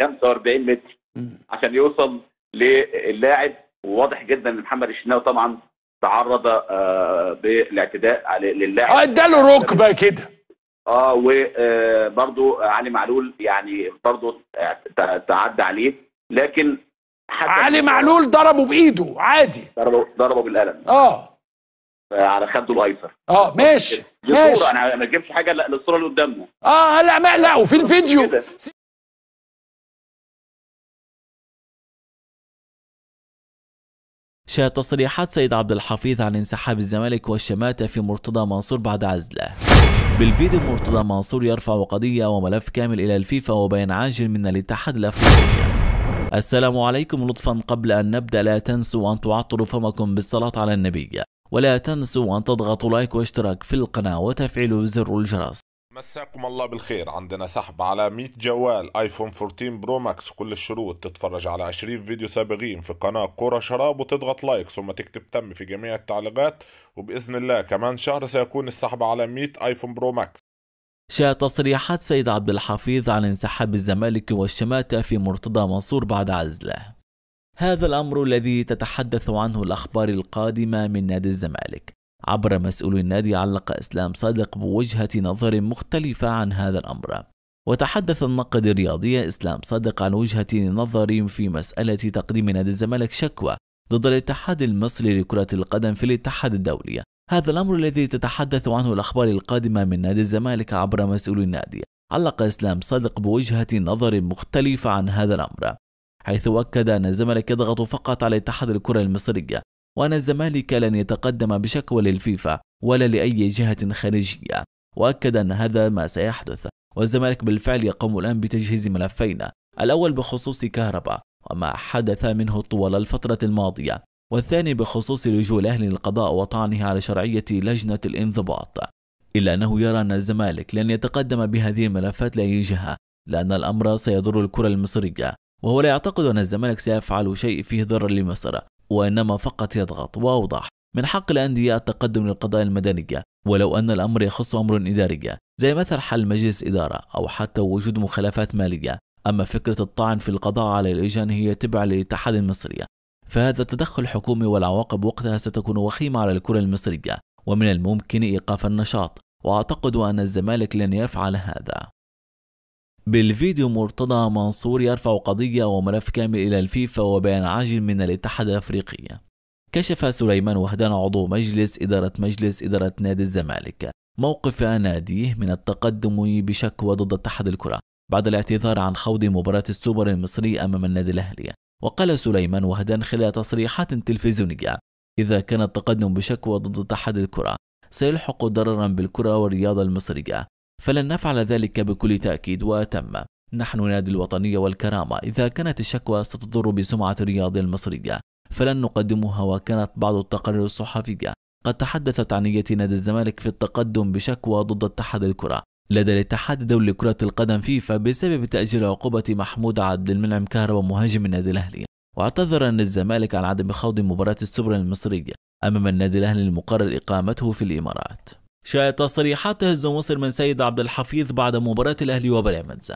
رينج 45 متر عشان يوصل للاعب وواضح جدا ان محمد الشناوي طبعا تعرض آه، بالاعتداء للاعب آه، اداله ركبه آه، كده اه وبرده علي معلول يعني برده تعدى عليه لكن علي معلول ضربه بايده عادي ضربه ضربه بالقلم اه على خده الايسر اه ماشي ماشي انا ما اجيبش حاجه للصوره اللي قدامنا اه لا لا وفي الفيديو شهد تصريحات سيد عبد الحفيظ عن انسحاب الزمالك والشماتة في مرتضى منصور بعد عزله بالفيديو مرتضى منصور يرفع قضية وملف كامل إلى الفيفا وبيان عاجل من الاتحاد الأفريقي السلام عليكم لطفا قبل أن نبدأ لا تنسوا أن تعطروا فمكم بالصلاة على النبي ولا تنسوا أن تضغطوا لايك واشتراك في القناة وتفعيل زر الجرس مساكم الله بالخير عندنا سحب على 100 جوال ايفون 14 برو ماكس كل الشروط تتفرج على 20 فيديو سابقين في قناة كرة شراب وتضغط لايك ثم تكتب تم في جميع التعليقات وبإذن الله كمان شهر سيكون السحب على 100 ايفون برو ماكس شاء تصريحات سيد عبد الحفيظ عن انسحاب الزمالك والشماتة في مرتضى منصور بعد عزله هذا الأمر الذي تتحدث عنه الأخبار القادمة من نادي الزمالك عبر مسؤول النادي علق إسلام صادق بوجهة نظر مختلفة عن هذا الأمر وتحدث الناقد الرياضي إسلام صادق عن وجهة نظر في مسألة تقديم نادي الزمالك شكوى ضد الاتحاد المصري لكرة القدم في الاتحاد الدولي هذا الأمر الذي تتحدث عنه الأخبار القادمة من نادي الزمالك عبر مسؤول النادي علق إسلام صادق بوجهة نظر مختلفة عن هذا الأمر حيث أكد أن الزمالك يضغط فقط على اتحاد الكرة المصرية وأن الزمالك لن يتقدم بشكوى للفيفا ولا لأي جهة خارجية وأكد أن هذا ما سيحدث والزمالك بالفعل يقوم الآن بتجهيز ملفين الأول بخصوص كهرباء وما حدث منه طوال الفترة الماضية والثاني بخصوص لجوء الأهلي للقضاء وطعنه على شرعية لجنة الانضباط إلا أنه يرى أن الزمالك لن يتقدم بهذه الملفات لأي جهة لأن الأمر سيضر الكرة المصرية وهو لا يعتقد أن الزمالك سيفعل شيء فيه ضرر لمصر وإنما فقط يضغط وأوضح من حق الأندية التقدم للقضايا المدنية ولو أن الأمر يخص أمر إداري زي مثل حل مجلس إدارة أو حتى وجود مخالفات مالية أما فكرة الطعن في القضاء على الإيجان هي تبع للاتحاد المصري فهذا التدخل الحكومي والعواقب وقتها ستكون وخيمة على الكرة المصرية ومن الممكن إيقاف النشاط وأعتقد أن الزمالك لن يفعل هذا بالفيديو مرتضى منصور يرفع قضية وملف كامل إلى الفيفا وبيان عاجل من الاتحاد الأفريقي كشف سليمان وهدان عضو مجلس إدارة مجلس إدارة نادي الزمالك موقف ناديه من التقدم بشكوى ضد اتحاد الكرة بعد الاعتذار عن خوض مباراة السوبر المصري أمام النادي الأهلي وقال سليمان وهدان خلال تصريحات تلفزيونية إذا كان التقدم بشكوى ضد اتحاد الكرة سيلحق ضررا بالكرة والرياضة المصرية فلن نفعل ذلك بكل تأكيد وأتم نحن نادي الوطنية والكرامة إذا كانت الشكوى ستضر بسمعة الرياضة المصرية فلن نقدمها وكانت بعض التقارير الصحفية قد تحدثت عن نية نادي الزمالك في التقدم بشكوى ضد اتحاد الكرة لدى الاتحاد الدولي لكرة القدم فيفا بسبب تأجيل عقوبة محمود عبد المنعم كهرباء مهاجم النادي الأهلي واعتذر أن الزمالك عن عدم خوض مباراة السوبر المصرية أمام النادي الأهلي المقرر إقامته في الإمارات شاهد تصريحات تهز مصر من سيد عبد الحفيظ بعد مباراة الأهلي وبيراميدز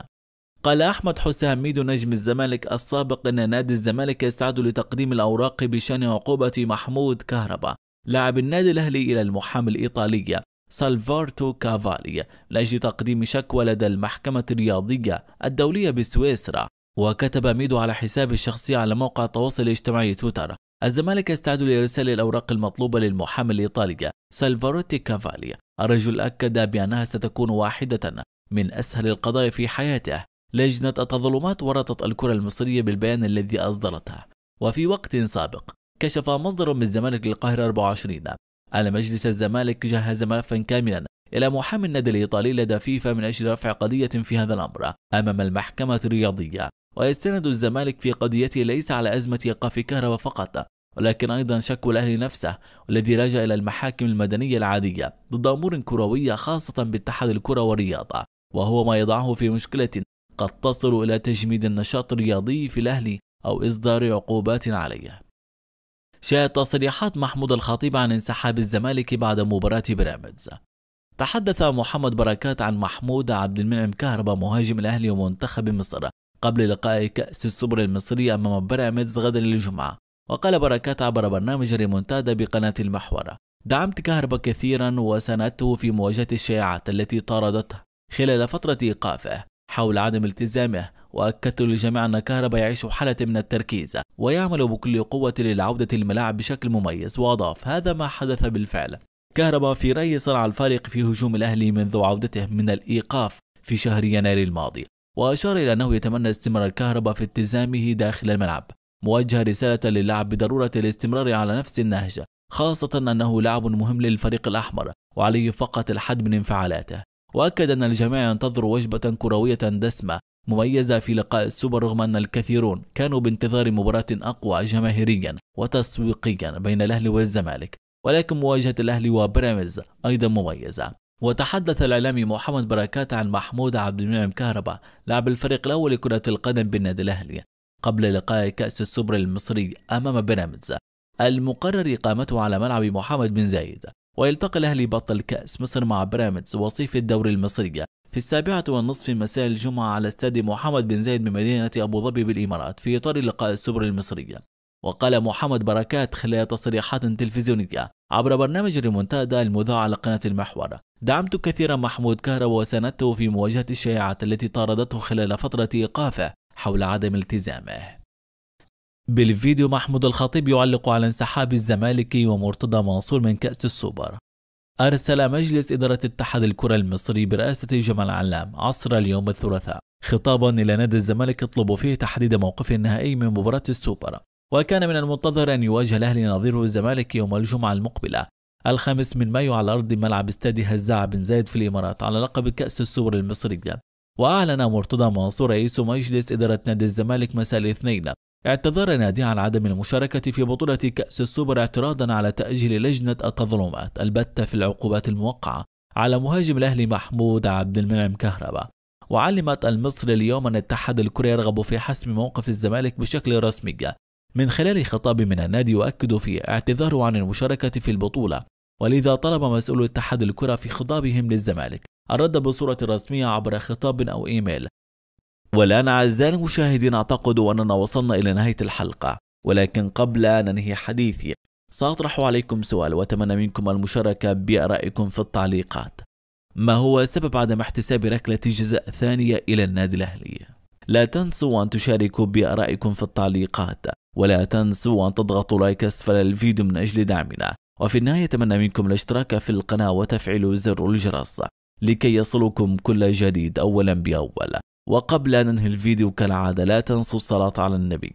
قال أحمد حسام ميدو نجم الزمالك السابق أن نادي الزمالك يستعد لتقديم الأوراق بشأن عقوبة محمود كهربا لاعب النادي الأهلي إلى المحامي الإيطالي سالفارتو كافالي لأجل تقديم شكوى لدى المحكمة الرياضية الدولية بسويسرا وكتب ميدو على حسابه الشخصي على موقع التواصل الاجتماعي تويتر الزمالك يستعد لإرسال الأوراق المطلوبة للمحامي الإيطالي سالفاروتي كافالي الرجل أكد بأنها ستكون واحدة من أسهل القضايا في حياته لجنة التظلمات ورطت الكرة المصرية بالبيان الذي أصدرته وفي وقت سابق كشف مصدر من الزمالك للقاهرة 24 أن مجلس الزمالك جهز ملفا كاملا إلى محامي النادي الإيطالي لدى فيفا من أجل رفع قضية في هذا الأمر أمام المحكمة الرياضية ويستند الزمالك في قضيته ليس على أزمة إيقاف كهرباء فقط ولكن أيضا شكوى الأهلي نفسه والذي لجأ إلى المحاكم المدنية العادية ضد أمور كروية خاصة باتحاد الكرة والرياضة وهو ما يضعه في مشكلة قد تصل إلى تجميد النشاط الرياضي في الأهلي أو إصدار عقوبات عليه شاهد تصريحات محمود الخطيب عن انسحاب الزمالك بعد مباراة بيراميدز تحدث محمد بركات عن محمود عبد المنعم كهربا مهاجم الأهلي ومنتخب مصر قبل لقاء كأس السوبر المصري أمام بيراميدز غدا الجمعة وقال بركات عبر برنامج ريمونتادا بقناة المحورة دعمت كهربا كثيرا وساندته في مواجهة الشائعات التي طاردته خلال فترة إيقافه حول عدم التزامه وأكدت للجميع أن كهربا يعيش حالة من التركيز ويعمل بكل قوة للعودة للملاعب بشكل مميز وأضاف هذا ما حدث بالفعل كهربا في رأي صنع الفارق في هجوم الأهلي منذ عودته من الإيقاف في شهر يناير الماضي وأشار إلى أنه يتمنى استمرار كهربا في التزامه داخل الملعب موجه رسالة للعب بضرورة الاستمرار على نفس النهج خاصة أنه لعب مهم للفريق الأحمر وعليه فقط الحد من انفعالاته وأكد أن الجميع ينتظر وجبة كروية دسمة مميزة في لقاء السوبر رغم أن الكثيرون كانوا بانتظار مباراة أقوى جماهيريا وتسويقيا بين الأهلي والزمالك ولكن مواجهة الأهلي وبيراميدز أيضا مميزة وتحدث الإعلامي محمد بركات عن محمود عبد المنعم كهربا لاعب الفريق الأول لكرة القدم بالنادي الأهلي قبل لقاء كأس السوبر المصري أمام بيراميدز المقرر إقامته على ملعب محمد بن زايد ويلتقي الأهلي بطل كأس مصر مع بيراميدز وصيف الدوري المصري في السابعة والنصف مساء الجمعة على استاد محمد بن زايد بمدينة أبو ظبي بالإمارات في إطار لقاء السوبر المصري وقال محمد بركات خلال تصريحات تلفزيونية عبر برنامج ريمونتادا المذاع على قناة المحور دعمت كثيرا محمود كهرب وساندته في مواجهة الشائعات التي طاردته خلال فترة إيقافه حول عدم التزامه بالفيديو محمود الخطيب يعلق على انسحاب الزمالك ومرتضى منصور من كأس السوبر أرسل مجلس إدارة اتحاد الكرة المصري برئاسة جمال علام عصر اليوم الثلاثاء خطابا إلى نادي الزمالك يطلب فيه تحديد موقفه النهائي من مباراة السوبر وكان من المنتظر أن يواجه الأهلي نظيره الزمالك يوم الجمعة المقبلة الخامس من مايو على أرض ملعب استاد هزاع بن زايد في الإمارات على لقب كأس السوبر المصرية وأعلن مرتضى منصور رئيس مجلس إدارة نادي الزمالك مساء الاثنين اعتذار نادي عن عدم المشاركة في بطولة كأس السوبر اعتراضا على تأجيل لجنة التظلمات البتة في العقوبات الموقعة على مهاجم الأهلي محمود عبد المنعم كهربا وعلمت المصري اليوم أن الاتحاد الكوري يرغب في حسم موقف الزمالك بشكل رسمي من خلال خطاب من النادي يؤكد فيه اعتذاره عن المشاركة في البطولة ولذا طلب مسؤول اتحاد الكرة في خطابهم للزمالك الرد بصورة رسمية عبر خطاب أو إيميل والآن أعزائي المشاهدين أعتقد أننا وصلنا إلى نهاية الحلقة ولكن قبل أن أنهي حديثي سأطرح عليكم سؤال وأتمنى منكم المشاركة بآرائكم في التعليقات ما هو سبب عدم احتساب ركلة جزاء ثانية إلى النادي الأهلي؟ لا تنسوا أن تشاركوا بآرائكم في التعليقات ولا تنسوا أن تضغطوا لايك أسفل الفيديو من أجل دعمنا وفي النهاية أتمنى منكم الاشتراك في القناة وتفعيل زر الجرس لكي يصلكم كل جديد أولا بأول وقبل أن ننهي الفيديو كالعادة لا تنسوا الصلاة على النبي